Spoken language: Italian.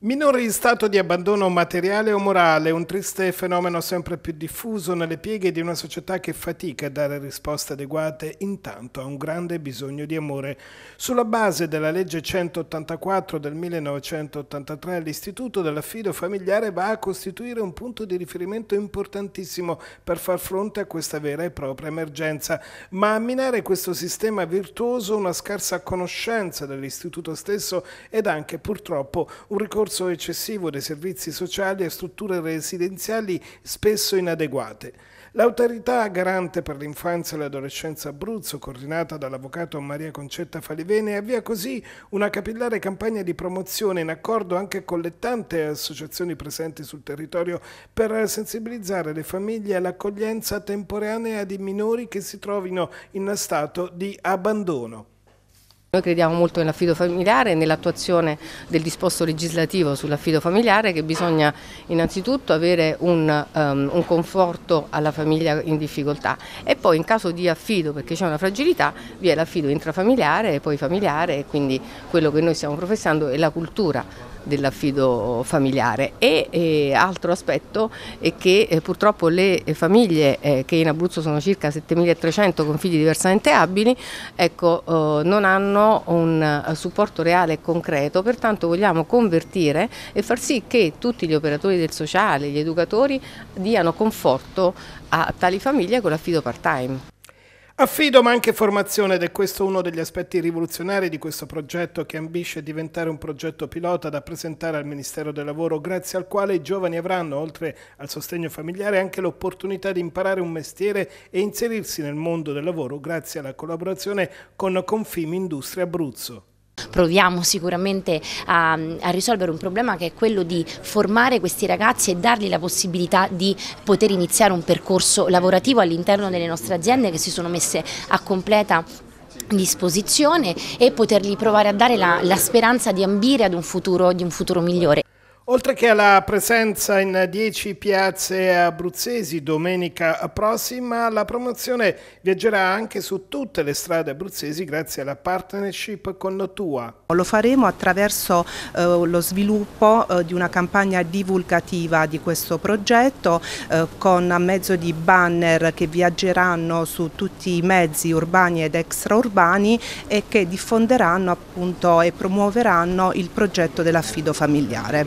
Minori in stato di abbandono materiale o morale, un triste fenomeno sempre più diffuso nelle pieghe di una società che fatica a dare risposte adeguate intanto a un grande bisogno di amore. Sulla base della legge 184 del 1983 l'istituto dell'affido familiare va a costituire un punto di riferimento importantissimo per far fronte a questa vera e propria emergenza, ma a minare questo sistema virtuoso una scarsa conoscenza dell'istituto stesso ed anche purtroppo un ricorso ricorso eccessivo dei servizi sociali e strutture residenziali spesso inadeguate. L'autorità garante per l'infanzia e l'adolescenza Abruzzo, coordinata dall'avvocato Maria Concetta Falivene, avvia così una capillare campagna di promozione in accordo anche con le tante associazioni presenti sul territorio per sensibilizzare le famiglie all'accoglienza temporanea di minori che si trovino in stato di abbandono. Noi crediamo molto nell'affido familiare e nell'attuazione del disposto legislativo sull'affido familiare che bisogna innanzitutto avere un, um, un, conforto alla famiglia in difficoltà e poi in caso di affido, perché c'è una fragilità, vi è l'affido intrafamiliare e poi familiare e quindi quello che noi stiamo professando è la cultura dell'affido familiare e, e, altro aspetto è che eh, purtroppo le famiglie eh, che in Abruzzo sono circa 7.300 con figli diversamente abili ecco, eh, non hanno sono un eh, supporto reale e concreto, pertanto vogliamo convertire e far sì che tutti gli operatori del sociale, gli educatori diano conforto a tali famiglie con l'affido part time. Affido ma anche formazione ed è questo uno degli aspetti rivoluzionari di questo progetto che ambisce a diventare un progetto pilota da presentare al Ministero del Lavoro grazie al quale i giovani avranno, oltre al sostegno familiare, anche l'opportunità di imparare un mestiere e inserirsi nel mondo del lavoro grazie alla collaborazione con Confimi Industria Abruzzo proviamo sicuramente a, a risolvere un problema che è quello di formare questi ragazzi e dargli la possibilità di poter iniziare un percorso lavorativo all'interno delle nostre aziende che si sono messe a completa disposizione e potergli provare a dare la, la speranza di ambire ad un futuro, di un futuro migliore. Oltre che alla presenza in 10 piazze abruzzesi domenica prossima, la promozione viaggerà anche su tutte le strade abruzzesi grazie alla partnership con Notua. Lo faremo attraverso eh, lo sviluppo eh, di una campagna divulgativa di questo progetto eh, con a mezzo di banner che viaggeranno su tutti i mezzi urbani ed extraurbani e che diffonderanno appunto, e promuoveranno il progetto dell'affido familiare.